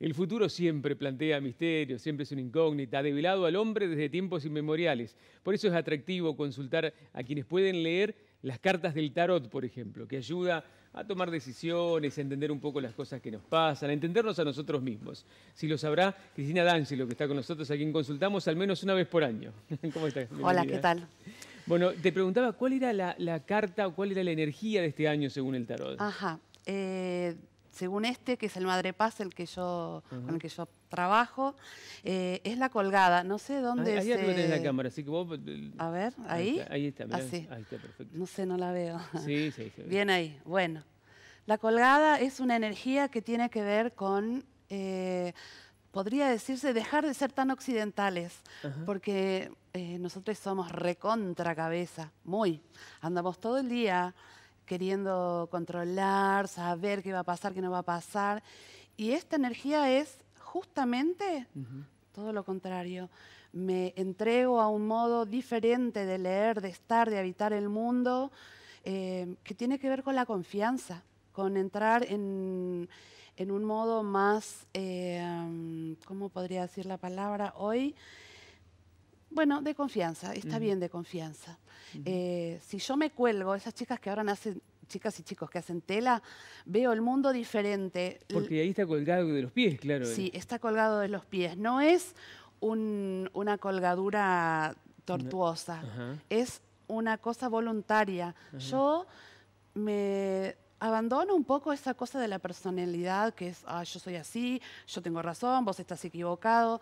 El futuro siempre plantea misterios, siempre es una incógnita, ha debilado al hombre desde tiempos inmemoriales. Por eso es atractivo consultar a quienes pueden leer las cartas del tarot, por ejemplo, que ayuda a tomar decisiones, a entender un poco las cosas que nos pasan, a entendernos a nosotros mismos. Si lo sabrá, Cristina lo que está con nosotros, a quien consultamos al menos una vez por año. ¿Cómo estás? Hola, ¿qué tal? Bueno, te preguntaba cuál era la, carta o cuál era la energía de este año según el tarot. Ajá. Eh, según este, que es el Madre Paz, el que yo, con el que yo trabajo, eh, es la colgada. No sé dónde ahí, se... la cámara, así que vos... A ver, ahí. Ahí está, ahí ahí está perfecto. No sé, no la veo. Sí, sí, sí. Bien ahí, bueno. La colgada es una energía que tiene que ver con... Eh, podría decirse dejar de ser tan occidentales, porque eh, nosotros somos recontra muy. Andamos todo el día queriendo controlar, saber qué va a pasar, qué no va a pasar. Y esta energía es justamente todo lo contrario. Me entrego a un modo diferente de leer, de estar, de habitar el mundo, eh, que tiene que ver con la confianza, con entrar en, un modo más, eh, ¿cómo podría decir la palabra hoy? Bueno, de confianza, está bien de confianza. Eh, si yo me cuelgo, esas chicas que ahora nacen chicas y chicos que hacen tela, veo el mundo diferente. Porque ahí está colgado de los pies, claro. Sí, está colgado de los pies. No es una colgadura tortuosa, es una cosa voluntaria. Yo me abandono un poco esa cosa de la personalidad que es, ah, yo soy así, yo tengo razón, vos estás equivocado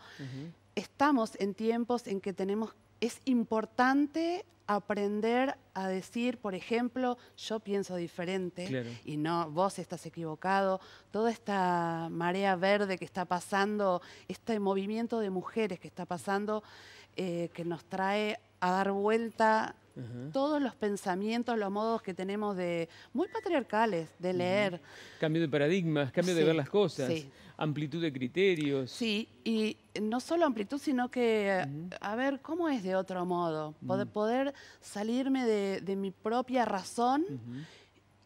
estamos en tiempos en que tenemos, es importante aprender a decir, por ejemplo, yo pienso diferente y no, vos estás equivocado. Toda esta marea verde que está pasando, este movimiento de mujeres que está pasando, eh, que nos trae a dar vuelta todos los pensamientos, los modos que tenemos de muy patriarcales de leer. Cambio de paradigmas, cambio de ver las cosas, amplitud de criterios. Sí, y no solo amplitud, sino que, a ver, ¿cómo es de otro modo? Poder, mm. poder salirme de, mi propia razón.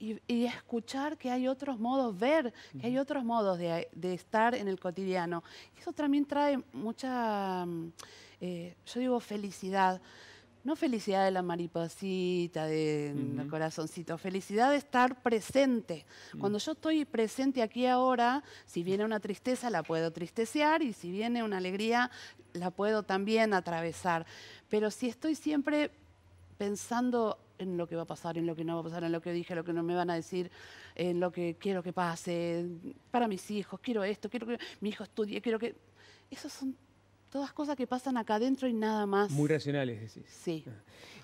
Y, escuchar que hay otros modos, ver que hay otros modos de, estar en el cotidiano. Eso también trae mucha, mm, eh, yo digo, felicidad. No felicidad de la mariposita, de corazoncito, felicidad de estar presente. Mm. Cuando yo estoy presente aquí ahora, si viene una tristeza la puedo tristecear y si viene una alegría la puedo también atravesar. Pero si estoy siempre pensando en lo que va a pasar, en lo que no va a pasar, en lo que dije, en lo que no me van a decir, en lo que quiero que pase, para mis hijos, quiero esto, quiero que mi hijo estudie, quiero que... Esos son Todas cosas que pasan acá adentro y nada más. Muy racionales, decís. Sí.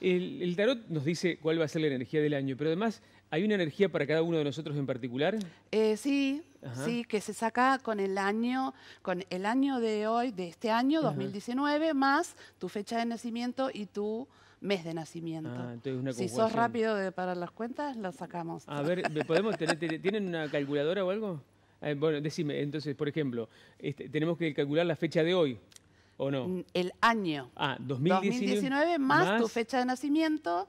El, tarot nos dice cuál va a ser la energía del año, pero además, ¿hay una energía para cada uno de nosotros en particular? Eh, sí, sí, que se saca con el año, con el año de hoy, de este año, 2019, más tu fecha de nacimiento y tu mes de nacimiento. Ah, si sos rápido de, para las cuentas, lo sacamos. A ver, ¿podemos ¿tienen una calculadora o algo? Eh, bueno, decime, entonces, por ejemplo, este, tenemos que calcular la fecha de hoy. ¿O no? El año. Ah, 2019. más, tu fecha de nacimiento,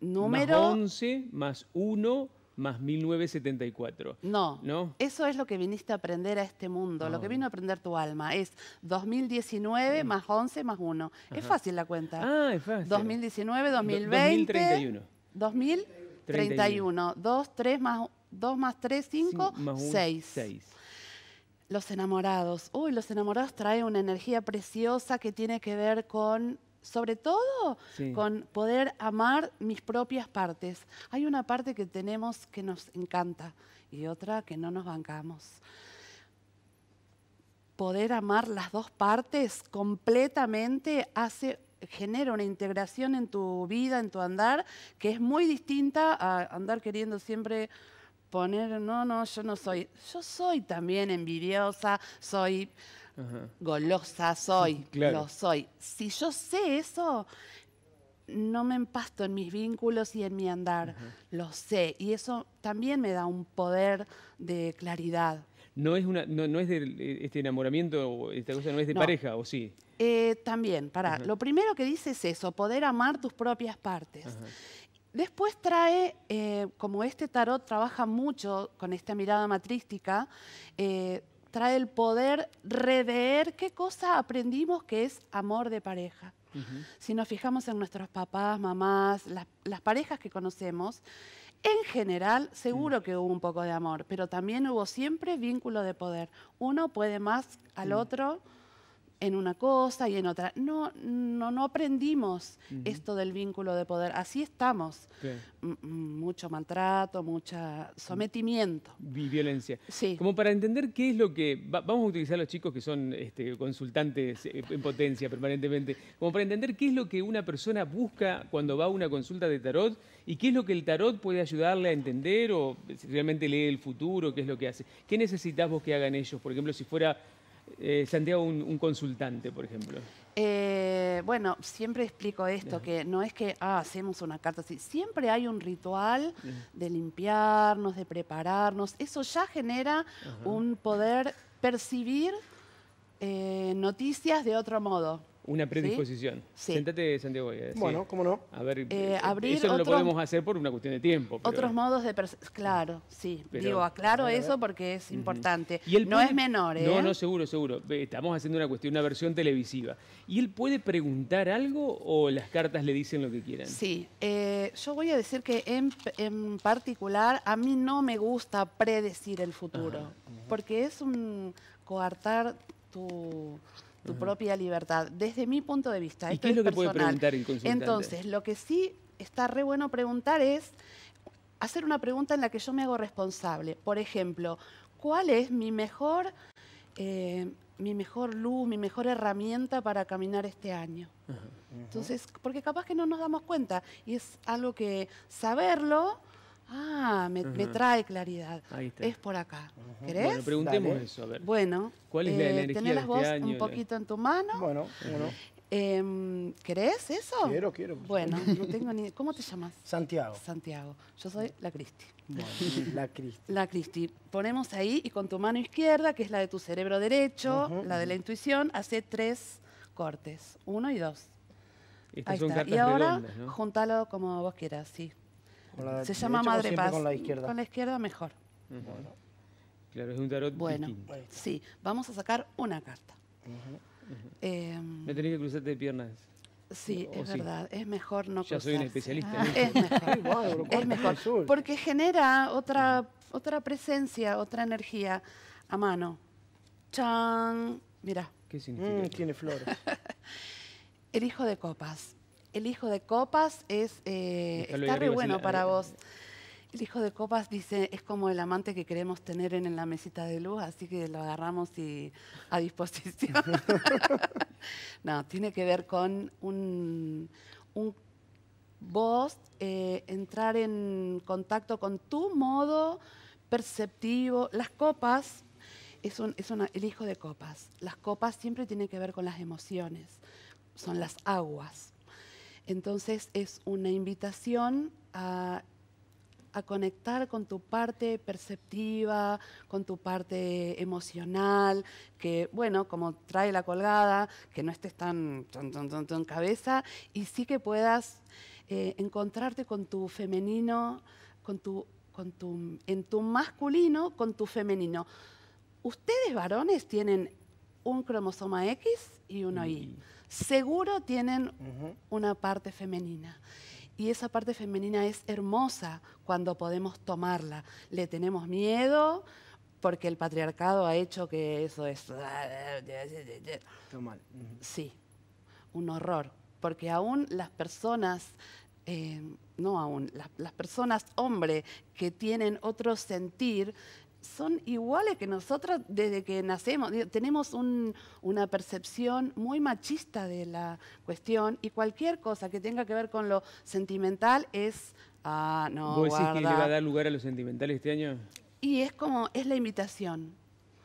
número. 11, más 1, más 1974. No, eso es lo que viniste a aprender a este mundo, lo que ah. vino a aprender tu alma. Es 2019 más 11 más 1. Es fácil la cuenta. Ah, es fácil. 2019, 2020. 2031. 2031. 2, 3 2 más 3, 5, 6. 6 los enamorados. Uy, los enamorados trae una energía preciosa que tiene que ver con, sobre todo, con poder amar mis propias partes. Hay una parte que tenemos que nos encanta y otra que no nos bancamos. Poder amar las dos partes completamente hace genera una integración en tu vida, en tu andar, que es muy distinta a andar queriendo siempre poner, no, no, yo no soy, yo soy también envidiosa, soy golosa, soy, lo soy. Si yo sé eso, no me empasto en mis vínculos y en mi andar, lo sé. Y eso también me da un poder de claridad. No es, una, no, es de eh, este enamoramiento, esta cosa no es de pareja, ¿o sí? Eh, también, para. Lo primero que dice es eso, poder amar tus propias partes. Después trae, eh, como este tarot trabaja mucho con esta mirada matrística, eh, trae el poder rever qué cosa aprendimos que es amor de pareja. Si nos fijamos en nuestros papás, mamás, las, parejas que conocemos, en general, seguro mm. que hubo un poco de amor, pero también hubo siempre vínculo de poder. Uno puede más al mm. otro en una cosa y en otra. No, no, no aprendimos esto del vínculo de poder. Así estamos. Mucho maltrato, mucho sometimiento. violencia. Sí. Como para entender qué es lo que... vamos a utilizar a los chicos que son este, consultantes eh, en potencia permanentemente. Como para entender qué es lo que una persona busca cuando va a una consulta de tarot y qué es lo que el tarot puede ayudarle a entender o eh, realmente lee el futuro, qué es lo que hace. ¿Qué necesitas vos que hagan ellos? Por ejemplo, si fuera eh, Santiago, un, consultante, por ejemplo? Eh, bueno, siempre explico esto, que no es que ah, hacemos una carta así, siempre hay un ritual de limpiarnos, de prepararnos, eso ya genera un poder percibir eh, noticias de otro modo. Una predisposición. ¿Sí? Séntate, Santiago. Bueno, cómo no. A ver, eh, eh, abrir eso no lo podemos hacer por una cuestión de tiempo. Otros modos de... Claro, sí. Digo, aclaro eso porque es importante. no es menor, ¿eh? No, no, seguro, seguro. Estamos haciendo una cuestión, una versión televisiva. ¿Y él puede preguntar algo o las cartas le dicen lo que quieran? Sí. Eh, yo voy a decir que en, particular a mí no me gusta predecir el futuro. Porque es un coartar tu tu propia libertad. Desde mi punto de vista, qué es lo que puede preguntar el Entonces, lo que sí está re bueno preguntar es hacer una pregunta en la que yo me hago responsable. Por ejemplo, ¿cuál es mi mejor, eh, mi mejor luz, mi mejor herramienta para caminar este año? Entonces, porque capaz que no nos damos cuenta y es algo que saberlo Ah, me, trae claridad. Ahí está. Es por acá. ¿Querés? Bueno, preguntemos eso, a ver. Bueno, ¿cuál es la, eh, energía de este vos un poquito en tu mano. Bueno, bueno. Eh, em, ¿Querés eso? Quiero, quiero. Bueno, no tengo ni... ¿Cómo te llamas? Santiago. Santiago. Yo soy la Cristi. la Cristi. La Cristi. Ponemos ahí y con tu mano izquierda, que es la de tu cerebro derecho, la de la intuición, hace tres cortes. Uno y dos. ahí está. y ahora júntalo juntalo como vos quieras, sí. Se llama Madre Paz. Con la izquierda. mejor. bueno. Claro, es un tarot Bueno, sí. Vamos a sacar una carta. Eh, Me tenés que cruzarte de piernas. Sí, es verdad. Es mejor no cruzar. Ya soy un especialista. Ah, es mejor. Porque genera otra, presencia, otra energía a mano. chang mira ¿Qué significa? Mm, tiene flores. El hijo de copas. El hijo de copas es, eh, está, bueno para vos. El hijo de copas dice, es como el amante que queremos tener en, la mesita de luz, así que lo agarramos y a disposición. no, tiene que ver con un, un vos eh, entrar en contacto con tu modo perceptivo. Las copas, es, un, es una, el hijo de copas, las copas siempre tienen que ver con las emociones, son las aguas. Entonces es una invitación a, conectar con tu parte perceptiva, con tu parte emocional, que bueno, como trae la colgada, que no estés tan, tan, tan, tan cabeza y sí que puedas eh, encontrarte con tu femenino, con tu, en tu masculino, con tu femenino. Ustedes varones tienen un cromosoma X y uno Y mm seguro tienen una parte femenina. Y esa parte femenina es hermosa cuando podemos tomarla. Le tenemos miedo porque el patriarcado ha hecho que eso es... Sí, un horror. Porque aún las personas eh, no aún, las, personas hombres que tienen otro sentir son iguales que nosotros desde que nacemos. Tenemos una percepción muy machista de la cuestión y cualquier cosa que tenga que ver con lo sentimental es... Ah, no, ¿Vos decís que le va a dar lugar a lo sentimental este año? Y es como, es la invitación.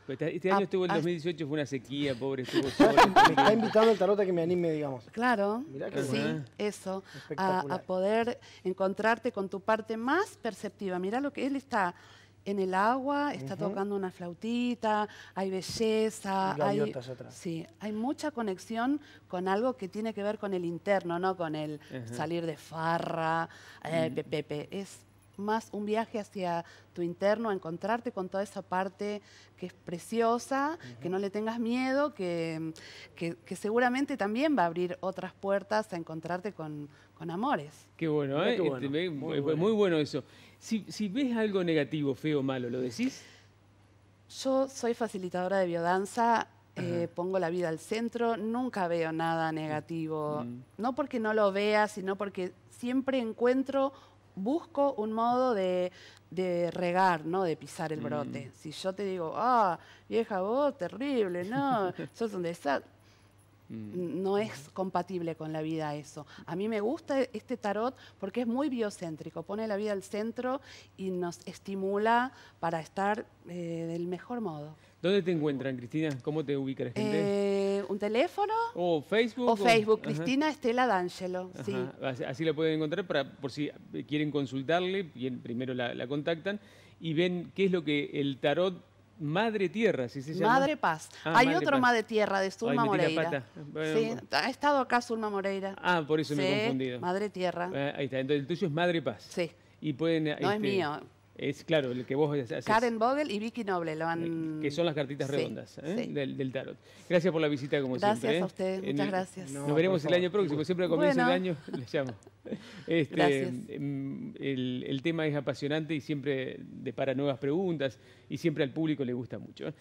Pues este, este año estuvo el 2018, fue una sequía, pobre, estuvo Me está invitando el tarot a que me anime, digamos. Claro, que sí, ¿eh? eso. A, a, poder encontrarte con tu parte más perceptiva. Mirá lo que él está en el agua, está tocando una flautita, hay belleza, hay, Sí, hay mucha conexión con algo que tiene que ver con el interno, no con el salir de farra, eh, mm. Es más un viaje hacia tu interno, a encontrarte con toda esa parte que es preciosa, que no le tengas miedo, que, seguramente también va a abrir otras puertas a encontrarte con, amores. Qué bueno, ¿eh? Este, muy, bueno. eso. Si, ves algo negativo, feo, malo, ¿lo decís? Yo soy facilitadora de biodanza, eh, pongo la vida al centro, nunca veo nada negativo. Mm. No porque no lo vea, sino porque siempre encuentro busco un modo de, regar, ¿no? De pisar el brote. Mm. Si yo te digo, ah, vieja vos, terrible, no, sos un desastre. Mm. No es compatible con la vida eso. A mí me gusta este tarot porque es muy biocéntrico, pone la vida al centro y nos estimula para estar eh, del mejor modo. ¿Dónde te encuentran, Cristina? ¿Cómo te ubicas? Eh, un teléfono. O Facebook. O Facebook, Cristina Estela D'Angelo. Así la pueden encontrar para, por si quieren consultarle, primero la contactan y ven qué es lo que el tarot Madre Tierra, sí sí, se Madre Paz. Ah, Hay otro Madre Tierra de Zulma Ay, Moreira. sí, ha estado acá Zulma Moreira. Ah, por eso me he confundido. Madre Tierra. Eh, ahí está, entonces el tuyo es Madre Paz. Sí. Y pueden, no es este, mío, es claro, el que vos haces. Karen Vogel y Vicky Noble lo han... Eh, que son las cartitas redondas ¿eh? Del, tarot. Gracias por la visita, como siempre. Gracias ¿eh? a ustedes, muchas gracias. nos veremos el año próximo, siempre a comienzo del año les llamo. Este, em, el, el, tema es apasionante y siempre depara nuevas preguntas y siempre al público le gusta mucho.